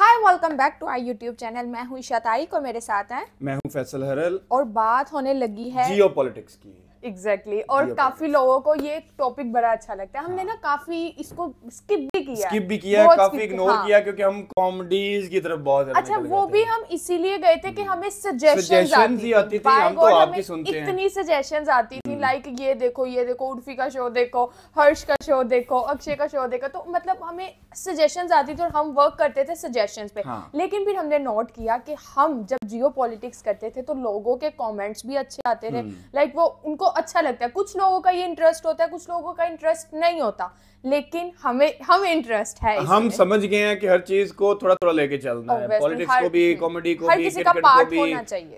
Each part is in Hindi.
Hi welcome back to I YouTube channel मैं हूँ शताई को और मेरे साथ हैं मैं हूँ फैसल हरल और बात होने लगी है जियो की एग्जैक्टली exactly. और काफी लोगों को ये टॉपिक बड़ा अच्छा लगता है हमने हाँ। ना काफी इसको स्किप भी किया स्किप भी किया काफी इग्नोर हाँ। किया क्योंकि हम कॉमेडीज की तरफ बहुत अच्छा वो भी हम इसीलिए गए थे कि हम्म। हमें सजेशन आती, थी हम तो आपकी सुनते हैं इतनी सजेशन आती थी लाइक हम्म। ये देखो ये देखो उर्फी का शो देखो हर्ष का शो देखो अक्षय का शो देखो तो मतलब हमें सजेशन आती थी और हम वर्क करते थे सजेशन पे हाँ। लेकिन फिर हमने नोट किया कि हम जब जियो करते थे तो लोगों के कॉमेंट्स भी अच्छे आते थे लाइक हम्म। वो उनको अच्छा लगता है कुछ लोगों का ये इंटरेस्ट होता है कुछ लोगों का इंटरेस्ट नहीं होता लेकिन हमें हम इंटरेस्ट है हम समझ गए हैं कि हर चीज को थोड़ा थोड़ा लेके चलना है पॉलिटिक्स को भी कॉमेडी को भी किसी का पार्ट को भी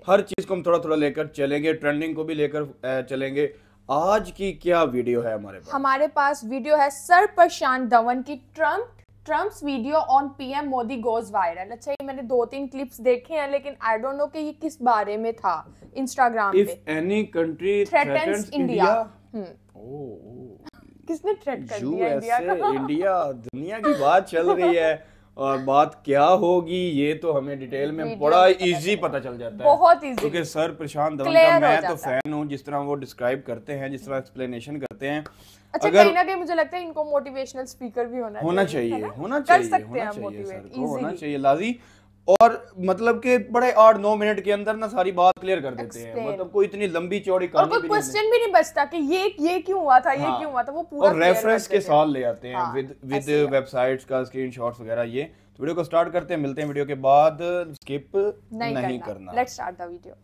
हर चीज को हम थोड़ा थोड़ा लेकर चलेंगे ट्रेंडिंग को भी लेकर चलेंगे आज की क्या वीडियो है हमारे पास हमारे पास वीडियो है सर प्रशांत धवन की Trump Trump's video on PM Modi goes viral अच्छा ये मैंने दो तीन क्लिप्स देखे हैं लेकिन आई डोंट नो कि ये किस बारे में था Instagram if any country threatens India किसने थ्रेट कर दिया इंडिया दुनिया की बात चल रही है और बात क्या होगी ये तो हमें डिटेल में बड़ा इजी पता चल जाता है बहुत इजी क्योंकि सर प्रशांत धवन का मैं तो फैन हूँ जिस तरह वो डिस्क्राइब करते हैं जिस तरह एक्सप्लेनेशन करते हैं अच्छा कहीं ना कहीं मुझे लगता है इनको मोटिवेशनल स्पीकर भी होना होना चाहिए होना चाहिए होना चाहिए होना चाहिए लाजी और मतलब कि बड़े आठ नौ मिनट के अंदर ना सारी बात क्लियर कर देते हैं मतलब कोई इतनी लंबी चौड़ी और कोई क्वेश्चन भी नहीं बचता कि ये ये क्यों हुआ था ये हाँ। क्यों हुआ था वो पूरा और रेफरेंस के साथ ले आते हैं विद विद वेबसाइट्स का स्क्रीनशॉट्स वगैरह ये तो वीडियो को स्टार्ट करते हैं मिलते हैं वीडियो के बाद स्किप नहीं, नहीं करना लेट्स स्टार्ट द वीडियो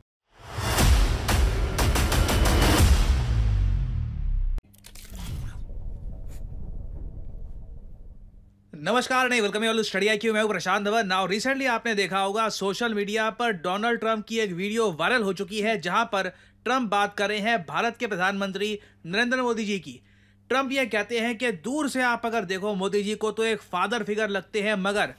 नमस्कार नहीं welcome all Study I Q मैं प्रशांत धवन नाउ रिसेंटली आपने देखा होगा सोशल मीडिया पर डोनाल्ड ट्रंप की एक वीडियो वायरल हो चुकी है जहां पर ट्रंप बात कर रहे हैं भारत के प्रधानमंत्री नरेंद्र मोदी जी की ट्रंप यह कहते हैं कि दूर से आप अगर देखो मोदी जी को तो एक फादर फिगर लगते हैं मगर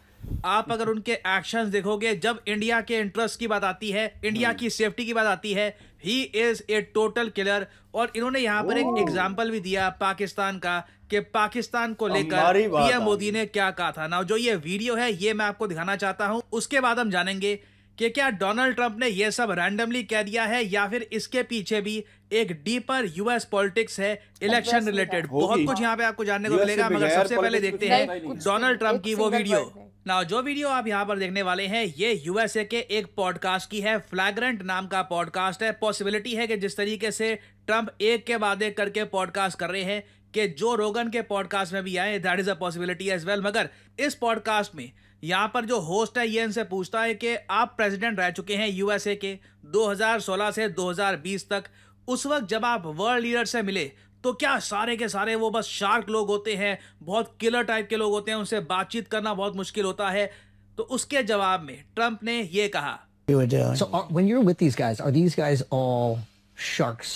आप अगर उनके एक्शन देखोगे जब इंडिया के इंटरेस्ट की बात आती है इंडिया हम्म। की सेफ्टी की बात आती है he is a total killer और इन्होंने यहाँ पर एक एग्जाम्पल भी दिया पाकिस्तान का कि पाकिस्तान को लेकर पीएम मोदी ने क्या कहा था ना जो ये वीडियो है ये मैं आपको दिखाना चाहता हूँ उसके बाद हम जानेंगे कि क्या डोनाल्ड ट्रंप ने यह सब रैंडमली कह दिया है या फिर इसके पीछे भी एक डीपर यूएस पॉलिटिक्स है इलेक्शन रिलेटेड बहुत कुछ यहाँ पे आपको जानने को मिलेगा मगर सबसे पहले देखते हैं डोनाल्ड ट्रंप की वो वीडियो ना जो वीडियो आप यहाँ पर देखने वाले हैं ये यूएसए के एक पॉडकास्ट की है फ्लैग्रेंट नाम का पॉडकास्ट है पॉसिबिलिटी है कि जिस तरीके से ट्रंप एक के बाद एक करके पॉडकास्ट कर रहे हैं कि जो रोगन के पॉडकास्ट में भी आए that is a possibility as well मगर इस पॉडकास्ट में यहाँ पर जो होस्ट है ये इनसे पूछता है कि आप प्रेसिडेंट रह चुके हैं यूएसए के 2016 से 2020 तक उस वक्त जब आप वर्ल्ड लीडर से मिले तो क्या सारे के सारे वो बस शार्क लोग होते हैं बहुत किलर टाइप के लोग होते हैं उनसे बातचीत करना बहुत मुश्किल होता है तो उसके जवाब में ट्रंप ने ये कहा uh,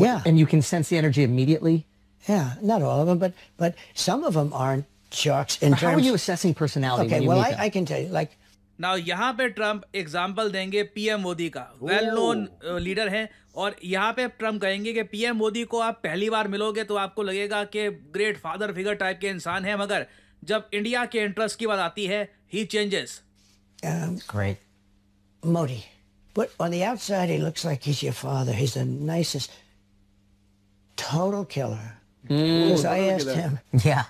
Yeah. And you can sense the energy immediately? Yeah, not all of them, but but some of them aren't sharks in terms... How are you assessing personality? Okay, well, I, I, can tell you, like. Now यहाँ पे ट्रम्प एग्जाम्पल देंगे पीएम मोदी का वेल नोन लीडर है और यहाँ पे ट्रम्प कहेंगे कि पीएम मोदी को आप पहली बार मिलोगे तो आपको लगेगा कि ग्रेट फादर फिगर टाइप के इंसान है मगर जब इंडिया के इंटरेस्ट की बात आती है ही changes great Modi But on the outside, he looks like he's your father. He's the nicest total killer. Mm. Because I asked him. Yeah.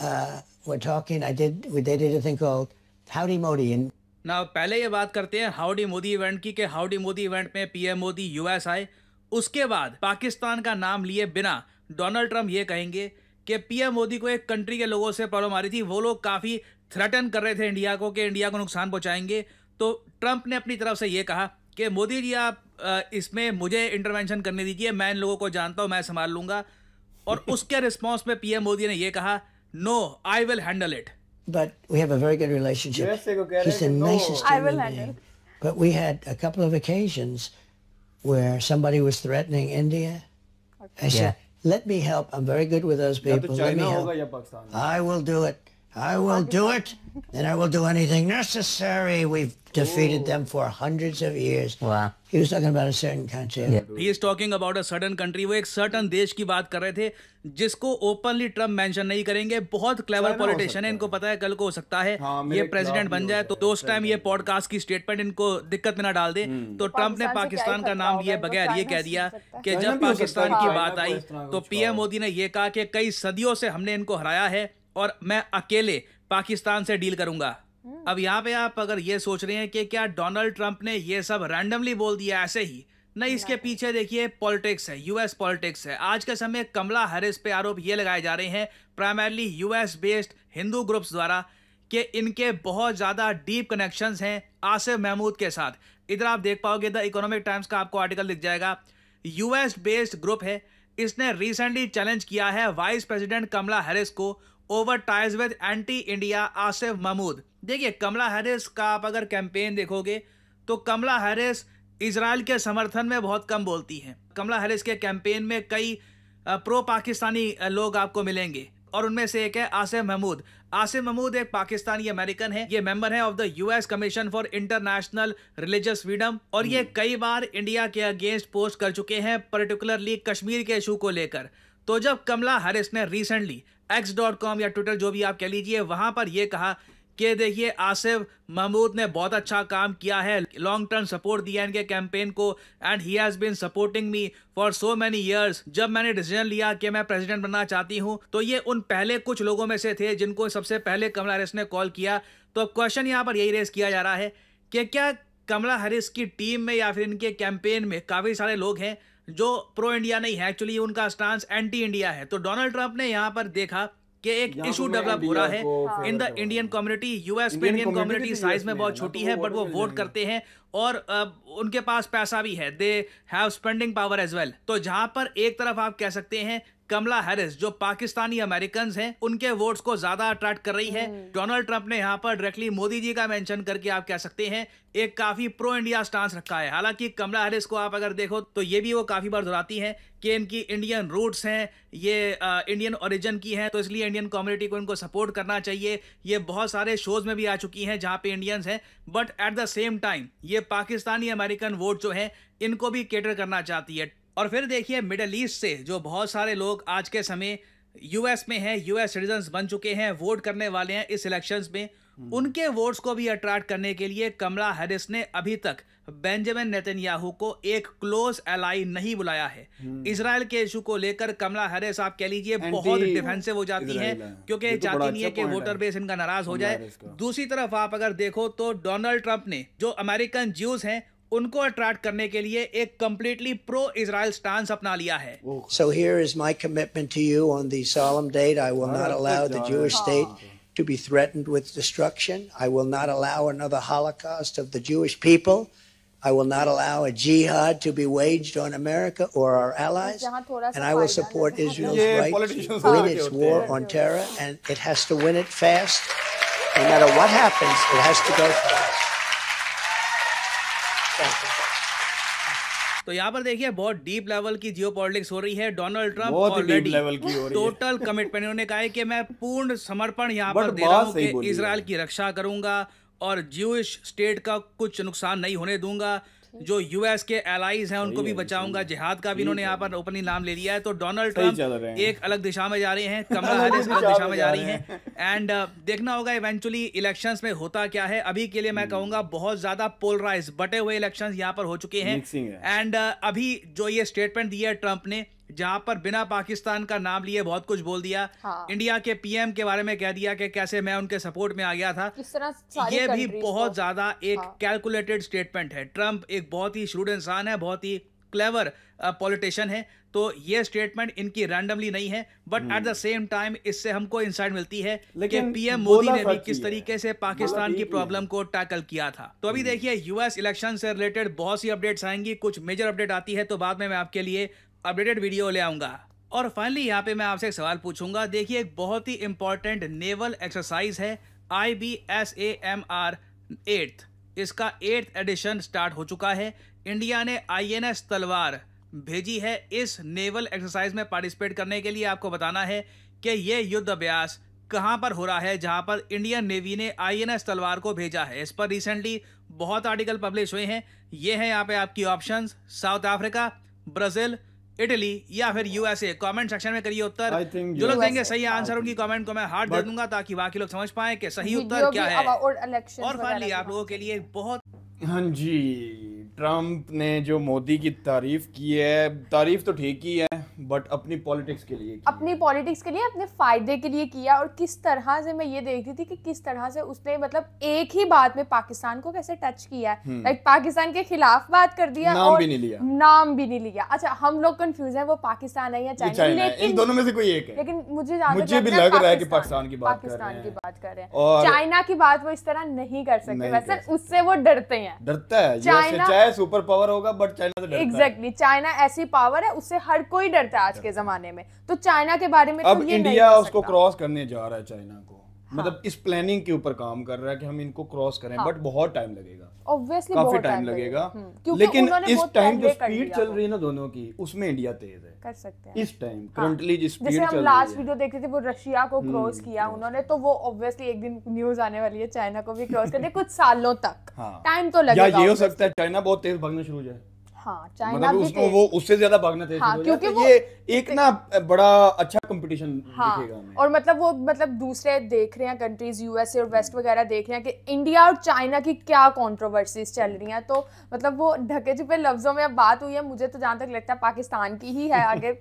uh, were talking. I did. We, they did a thing called Howdy Modi And ना पहले ये बात करते हैं हाउडी मोदी इवेंट की कि हाउडी मोदी इवेंट में PM मोदी यूएस आए उसके बाद पाकिस्तान का नाम लिए बिना डोनाल्ड ट्रंप ये कहेंगे कि पीएम मोदी को एक कंट्री के लोगों से प्रॉब्लम आ रही थी वो लोग काफ़ी थ्रेटन कर रहे थे इंडिया को कि इंडिया को नुकसान पहुंचाएंगे तो ट्रंप ने अपनी तरफ से ये कहा कि मोदी जी आप uh, इसमें मुझे इंटरवेंशन करने दीजिए मैं इन लोगों को जानता हूँ मैं संभाल लूँगा और उसके रिस्पॉन्स में पीएम मोदी ने यह कहा No, I will handle it. But we have a very good relationship. He's the nicest I will handle. But we had a couple of occasions where somebody was threatening India. I said, let me help. I'm very good with those people. Let me help. I will do it. I will do it, and I will do anything necessary. We've defeated Ooh. them for hundreds of years. Wow. He was talking about a certain country. Yeah. He is talking about a certain country. वो एक certain देश की बात कर रहे थे जिसको openly Trump mention नहीं करेंगे बहुत clever politician है इनको पता है कल को हो सकता है हाँ, ये president बन जाए तो उस time ये podcast की statement इनको दिक्कत में ना डाल दे तो Trump ने पाकिस्तान का नाम लिए बगैर ये कह दिया कि जब पाकिस्तान की बात आई तो PM मोदी ने ये कहा कि कई सदियों से हमने इनको हराया है और मैं अकेले पाकिस्तान से डील करूंगा हम्म। अब यहाँ पे आप अगर ये सोच रहे हैं कि क्या डोनाल्ड ट्रंप ने ये सब रैंडमली बोल दिया ऐसे ही नहीं इसके पीछे देखिए पॉलिटिक्स है यूएस पॉलिटिक्स है आज के समय कमला हैरिस पे आरोप ये लगाए जा रहे हैं primarily US based Hindu groups द्वारा कि इनके बहुत ज़्यादा डीप कनेक्शंस हैं आसिफ महमूद के साथ इधर आप देख पाओगे द इकोनॉमिक टाइम्स का आपको आर्टिकल दिख जाएगा यूएस बेस्ड ग्रुप है इसने रिसेंटली चैलेंज किया है वाइस प्रेसिडेंट कमला हैरिस को over ties with anti India Asif Mahmood देखिए कमला हैरिस का आप अगर कैंपेन देखोगे तो कमला हैरिस इसराइल के समर्थन में बहुत कम बोलती हैं कमला हैरिस के कैंपेन में कई प्रो पाकिस्तानी लोग आपको मिलेंगे और उनमें से एक है आसिफ महमूद आसिफ महमूद एक पाकिस्तानी अमेरिकन है ये मेंबर है of the US commission for international religious freedom और ये hmm. कई बार इंडिया के अगेंस्ट पोस्ट कर चुके हैं पर्टिकुलरली कश्मीर के इशू को लेकर तो जब कमला हैरिस ने रिसेंटली एक्स डॉट कॉम या ट्विटर जो भी आप कह लीजिए वहाँ पर यह कहा कि देखिए आसिफ महमूद ने बहुत अच्छा काम किया है लॉन्ग टर्म सपोर्ट दिया इनके कैंपेन को and he has been supporting me for so many years जब मैंने डिसीजन लिया कि मैं प्रेसिडेंट बनना चाहती हूँ तो ये उन पहले कुछ लोगों में से थे जिनको सबसे पहले कमला हैरिस ने कॉल किया तो अब क्वेश्चन यहाँ पर यही रेस किया जा रहा है कि क्या कमला हैरिस की टीम में या फिर इनके कैंपेन में काफ़ी सारे लोग हैं जो प्रो इंडिया नहीं है एक्चुअली उनका स्टांस एंटी इंडिया है तो डोनाल्ड ट्रंप ने यहाँ पर देखा कि एक इशू डेवलप हो रहा है in the Indian community US Indian community size में बहुत छोटी मतलब है बट वो वोट करते हैं और uh, उनके पास पैसा भी है they have spending power as well तो जहां पर एक तरफ आप कह सकते हैं कमला हैरिस जो पाकिस्तानी अमेरिकन हैं उनके वोट्स को ज्यादा अट्रैक्ट कर रही है हम्म। डोनाल्ड ट्रंप ने यहाँ पर डायरेक्टली मोदी जी का मेंशन करके आप कह सकते हैं एक काफी प्रो इंडिया स्टांस रखा है हालांकि कमला हैरिस को आप अगर देखो तो ये भी वो काफी बार दोहराती हैं कि इनकी इंडियन रूट्स हैं ये आ, इंडियन ओरिजिन की हैं तो इसलिए इंडियन कम्युनिटी को इनको सपोर्ट करना चाहिए ये बहुत सारे शोज में भी आ चुकी हैं जहाँ पे इंडियंस हैं but at the same time ये पाकिस्तानी अमेरिकन वोट जो हैं इनको भी केटर करना चाहती है और फिर देखिए मिडल ईस्ट से जो बहुत सारे लोग आज के समय यूएस में हैं यूएस सिटीजन बन चुके हैं वोट करने वाले हैं इस इलेक्शन में हम्म। उनके वोट्स को भी अट्रैक्ट करने के लिए कमला हैरिस ने अभी तक बेंजामिन नेतन्याहू को एक क्लोज एलाई नहीं बुलाया है इसराइल हम्म। के इशू को लेकर कमला हैरिस आप कह लीजिए बहुत डिफेंसिव हो जाती है क्योंकि तो चाहती अच्छा नहीं है कि वोटर बेस इनका नाराज हो जाए दूसरी तरफ आप अगर देखो तो डोनाल्ड ट्रंप ने जो अमेरिकन ज्यूज हैं उनको अट्रैक्ट करने के लिए एक कंप्लीटली प्रो इजराइल स्टांस अपना लिया है so here is my commitment to you on the solemn date I will not allow the Jewish state to be threatened with destruction. I will not allow another holocaust of the Jewish people. I will not allow a jihad to be waged on America or our allies, and I will support Israel's right to win its war on terror, and it has to win it fast. No matter what happens, it has to go fast. तो यहाँ पर देखिए बहुत डीप लेवल की जियो पॉलिटिक्स हो रही है डोनाल्ड ट्रंप बहुत डीप लेवल की हो रही है टोटल कमिटमेंट उन्होंने कहा है कि मैं पूर्ण समर्पण यहाँ पर दे रहा हूँ इसराइल की रक्षा करूंगा और ज्यूइश स्टेट का कुछ नुकसान नहीं होने दूंगा जो यूएस के एलाइज हैं उनको भी बचाऊंगा जिहाद का भी इन्होंने यहाँ पर ओपनिंग नाम ले लिया है तो डोनाल्ड ट्रंप एक अलग दिशा में जा रहे हैं कमला हैरिस अलग दिशा में जा रही हैं एंड uh, देखना होगा इवेंचुअली इलेक्शंस में होता क्या है अभी के लिए मैं हम्म। कहूंगा बहुत ज़्यादा पोलराइज बटे हुए इलेक्शन यहाँ पर हो चुके हैं एंड uh, अभी जो ये स्टेटमेंट दी है ट्रंप ने जहां पर बिना पाकिस्तान का नाम लिए बहुत कुछ बोल दिया हाँ। इंडिया के पीएम के बारे में कह दिया कि कैसे मैं उनके सपोर्ट में आ गया था इस तरह ये भी बहुत ज्यादा एक कैलकुलेटेड हाँ। स्टेटमेंट है ट्रंप एक बहुत ही श्रूड इंसान है बहुत ही क्लेवर पॉलिटिशियन है तो ये स्टेटमेंट इनकी रैंडमली नहीं है but at the same time इससे हमको इंसाइट मिलती है कि पीएम मोदी ने भी किस तरीके से पाकिस्तान की प्रॉब्लम को टैकल किया था तो अभी हम्म। देखिए यूएस इलेक्शन से रिलेटेड बहुत सी अपडेट्स आएंगी कुछ मेजर अपडेट आती है तो बाद में मैं आपके लिए अपडेटेड वीडियो ले आऊँगा और फाइनली यहाँ पे मैं आपसे एक सवाल पूछूंगा देखिए एक बहुत ही इंपॉर्टेंट नेवल एक्सरसाइज है I B S A M A R इसका एट्थ एडिशन स्टार्ट हो चुका है इंडिया ने आईएनएस तलवार भेजी है इस नेवल एक्सरसाइज में पार्टिसिपेट करने के लिए आपको बताना है कि ये युद्ध अभ्यास कहाँ पर हो रहा है जहाँ पर इंडियन नेवी ने आईएनएस तलवार को भेजा है इस पर रिसेंटली बहुत आर्टिकल पब्लिश हुए हैं ये हैं यहाँ पे आपकी options South Africa Brazil Italy या फिर यूएसए कमेंट सेक्शन में करिए उत्तर जो लोग देंगे सही आंसर हाँ, उनकी कमेंट को मैं हार्ड दे दूंगा ताकि बाकी लोग समझ पाए कि सही उत्तर क्या है और फाइनली आप लोगों के लिए बहुत हाँ जी ट्रंप ने जो मोदी की तारीफ की है तारीफ तो ठीक ही है बट अपनी पॉलिटिक्स के लिए अपनी पॉलिटिक्स के लिए अपने फायदे के लिए किया और किस तरह से मैं ये देख रही थी कि किस तरह से उसने मतलब एक ही बात में पाकिस्तान को कैसे टच किया है लाइक हम्म। पाकिस्तान के खिलाफ बात कर दिया नाम और भी नहीं लिया नाम भी नहीं लिया अच्छा हम लोग कंफ्यूज है वो पाकिस्तान है या चाइना लेकिन दोनों में से कोई एक है लेकिन मुझे मुझे भी लग रहा है कि पाकिस्तान की बात पाकिस्तान की बात कर रहे हैं चाइना की बात वो इस तरह नहीं कर सकते वैसे उससे वो डरते हैं डरता है चाइना चाहे सुपर पावर होगा बट चाइना एग्जैक्टली चाइना ऐसी पावर है उससे हर कोई डरता है आज के जमाने में तो चाइना के बारे में तो अब तो ये इंडिया नहीं उसको क्रॉस करने जा रहा है चाइना को हाँ। मतलब इस प्लानिंग के ऊपर काम कर रहा है कि हम इनको क्रॉस करें बट हाँ। बहुत टाइम लगेगा ऑब्वियसली काफी टाइम लगेगा हम्म, लेकिन इस टाइम जो स्पीड चल रही है ना दोनों की उसमें इंडिया तेज है कर सकते हैं इस टाइम हाँ। करंटली जिस स्पीड चल लास्ट वीडियो देख रहे थे वो रशिया को क्रॉस हम्म, किया उन्होंने तो वो ऑब्वियसली एक दिन न्यूज आने वाली है चाइना को भी क्रॉस करने कुछ सालों तक टाइम हाँ। तो लगेगा ये हो सकता है चाइना बहुत तेज भागना शुरू हो जाए हाँ मतलब उसको वो उससे ज्यादा भागना चाहिए हाँ, क्योंकि तो वो ये एक ना बड़ा अच्छा कंपटीशन हाँ, और मतलब वो मतलब दूसरे देख रहे हैं कंट्रीज यूएसए और वेस्ट हम्म। वगैरह देख रहे हैं कि इंडिया और चाइना की क्या कंट्रोवर्सीज चल रही हैं तो मतलब वो ढके छुपे लफ्जों में अब बात हुई है मुझे तो जहाँ तक लगता है पाकिस्तान की ही है आगे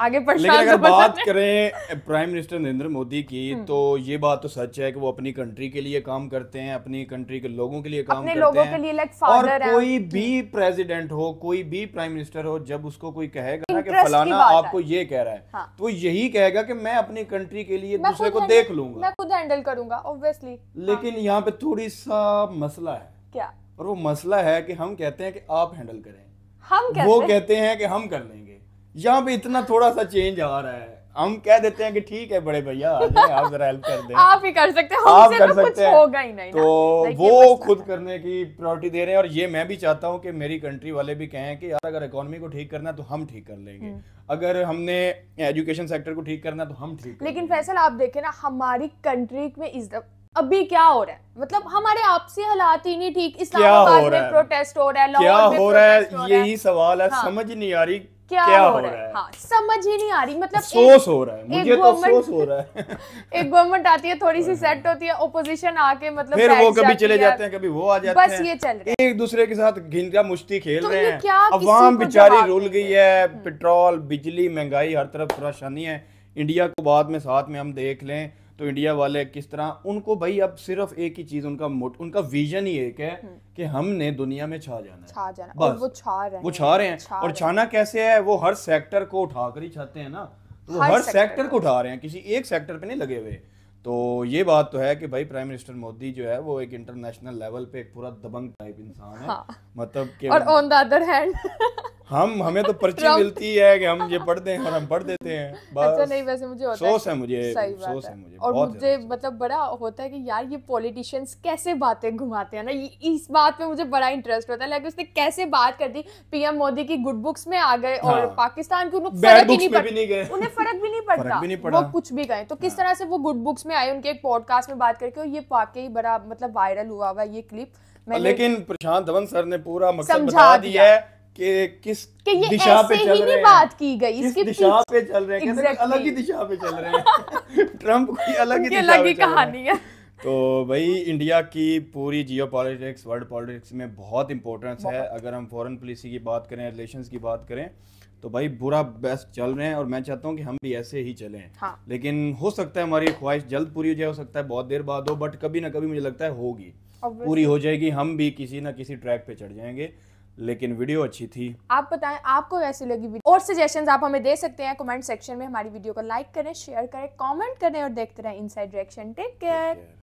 आगे लेकिन अगर तो बात करें prime eh, minister Narendra Modi की हम्म। तो ये बात तो सच है कि वो अपनी कंट्री के लिए काम करते हैं अपनी कंट्री के लोगों के लिए काम करते लोगों हैं के लिए like और कोई भी प्रेसिडेंट हम्म। हो कोई भी प्राइम मिनिस्टर हो जब उसको कोई कहेगा कि फलाना आपको ये कह रहा है हाँ। तो यही कहेगा कि मैं अपनी कंट्री के लिए दूसरे को देख लूंगा मैं खुद हैंडल करूंगा ऑब्वियसली लेकिन हाँ। यहाँ पे थोड़ी सा मसला है क्या और वो मसला है कि हम कहते हैं कि आप हैंडल करें हम वो कहते हैं कि हम कर लेंगे यहाँ पे इतना थोड़ा सा चेंज आ रहा है हम कह देते हैं कि ठीक है बड़े भैया आप जरा हेल्प कर दें आप ही कर सकते हैं आप तो कर सकते हैं होगा ही नहीं तो वो खुद करने की प्रायोरिटी दे रहे हैं और ये मैं भी चाहता हूँ कि मेरी कंट्री वाले भी कहें कि यार अगर इकोनॉमी को ठीक करना है तो हम ठीक कर लेंगे हम्म। अगर हमने एजुकेशन सेक्टर को ठीक करना है तो हम ठीक लेकिन फैसल आप देखे ना हमारी कंट्री में इस अभी क्या हो रहा है मतलब हमारे आपसी हालात ही नहीं ठीक इस्लामाबाद में प्रोटेस्ट हो रहा है क्या हो रहा है यही सवाल है हाँ। समझ नहीं आ रही क्या, क्या हो, हो रहा है है? हाँ, समझ ही नहीं आ रही मतलब सोस हो रहा है मुझे तो सोस हो रहा है एक गवर्नमेंट आती है थोड़ी सी सेट हाँ, हाँ। होती है ओपोजिशन आके मतलब फिर वो कभी चले जाते हैं कभी वो आ जाते हैं बस ये चल रहा है एक दूसरे के साथ घिंदा मुश्ती खेल तो रहे हैं अवाम बेचारी रुल गई है हम्म। पेट्रोल बिजली महंगाई हर तरफ परेशानी है इंडिया को बाद में साथ में हम देख लें तो इंडिया वाले किस तरह उनको भाई अब सिर्फ एक ही चीज उनका मोट उनका विजन ही एक है हम्म। कि हमने दुनिया में छा जाना छा जाना बस वो छा रहे हैं वो छा रहे हैं और छाना कैसे है वो हर सेक्टर को उठा कर ही छाते हैं ना तो हर, हर सेक्टर को उठा रहे हैं किसी एक सेक्टर पे नहीं लगे हुए तो ये बात तो है कि भाई प्राइम मिनिस्टर मोदी जो है वो एक इंटरनेशनल लेवल पे एक पूरा दबंग टाइप इंसान है हाँ। मतलब और ऑन द अदर हैंड हम हमें तो पर्ची मिलती है कि हम ये पढ़ते हैं और हम पढ़ देते हैं अच्छा नहीं वैसे मुझे होता सोच है मुझे सही बात सोच है मुझे और मुझे मतलब बड़ा होता है कि यार ये पॉलिटिशियंस कैसे बातें घुमाते हैं ना इस बात पे मुझे बड़ा इंटरेस्ट होता है लाइक उसने कैसे बात कर दी पीएम मोदी की गुड बुक्स में आ गए और हाँ। पाकिस्तान की उन्हें फर्क भी नहीं पड़ता उन्हें फर्क भी नहीं पड़ता वो कुछ भी गए तो किस हाँ। तरह से वो गुड बुक्स में आए उनके एक पॉडकास्ट में बात करके और ये वाकई बड़ा मतलब वायरल हुआ हुआ ये क्लिप लेकिन प्रशांत धवन सर ने पूरा मकसद बता दिया है कि किस कि ये दिशा पे चल रहे बात की गई इसके दिशा पे चल रहे हैं exactly. अलग ही दिशा पे चल रहे हैं ट्रंप की अलग ही अलग ही कहानी है तो भाई इंडिया की पूरी जियो पॉलिटिक्स वर्ल्ड पॉलिटिक्स में बहुत इंपॉर्टेंस है अगर हम फॉरेन पॉलिसी की बात करें रिलेशंस की बात करें तो भाई बुरा बेस्ट चल रहे हैं और मैं चाहता हूँ कि हम भी ऐसे ही चलें हाँ। लेकिन हो सकता है हमारी ख्वाहिश जल्द पूरी हो जाए हो सकता है बहुत देर बाद हो बट कभी ना कभी मुझे लगता है होगी पूरी हो जाएगी हम भी किसी ना किसी ट्रैक पे चढ़ जाएंगे लेकिन वीडियो अच्छी थी आप बताएं आपको कैसी लगी वीडियो और सजेशंस आप हमें दे सकते हैं कमेंट सेक्शन में हमारी वीडियो को लाइक करें शेयर करें कमेंट करें और देखते रहें इनसाइड डायरेक्शन टेक केयर